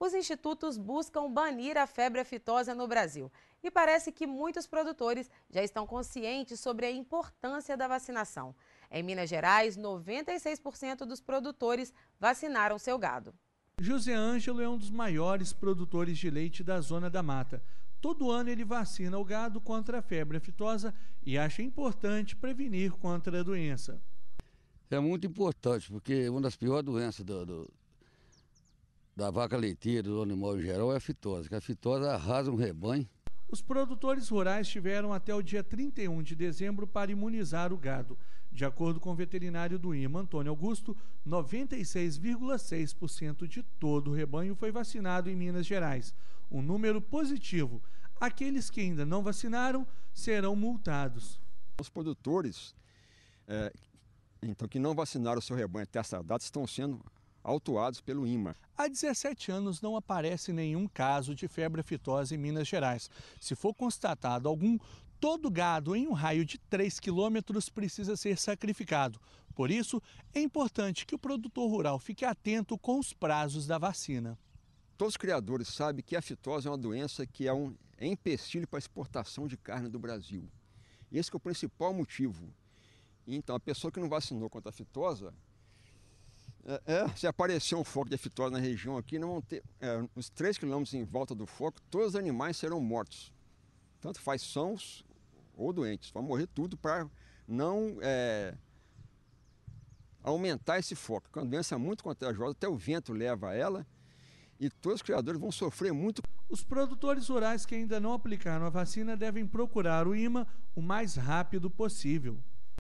os institutos buscam banir a febre aftosa no Brasil. E parece que muitos produtores já estão conscientes sobre a importância da vacinação. Em Minas Gerais, 96% dos produtores vacinaram seu gado. José Ângelo é um dos maiores produtores de leite da Zona da Mata. Todo ano ele vacina o gado contra a febre aftosa e acha importante prevenir contra a doença. É muito importante, porque é uma das piores doenças do, do, da vaca leiteira, do animal em geral, é a fitose, que a fitose arrasa um rebanho. Os produtores rurais tiveram até o dia 31 de dezembro para imunizar o gado. De acordo com o veterinário do IMA, Antônio Augusto, 96,6% de todo o rebanho foi vacinado em Minas Gerais. Um número positivo. Aqueles que ainda não vacinaram serão multados. Os produtores é, então que não vacinaram o seu rebanho até essa data estão sendo autuados pelo IMA. Há 17 anos não aparece nenhum caso de febre aftosa em Minas Gerais. Se for constatado algum, todo gado em um raio de 3 quilômetros precisa ser sacrificado. Por isso, é importante que o produtor rural fique atento com os prazos da vacina. Todos os criadores sabem que a aftosa é uma doença que é um empecilho para a exportação de carne do Brasil. Esse é o principal motivo. Então, a pessoa que não vacinou contra a aftosa é, é, se aparecer um foco de aftosa na região aqui, não vão ter, é, os 3 quilômetros em volta do foco, todos os animais serão mortos. Tanto faz sãos ou doentes. Vai morrer tudo para não é, aumentar esse foco. É uma doença muito contagiosa, até o vento leva ela e todos os criadores vão sofrer muito. Os produtores rurais que ainda não aplicaram a vacina devem procurar o IMA o mais rápido possível.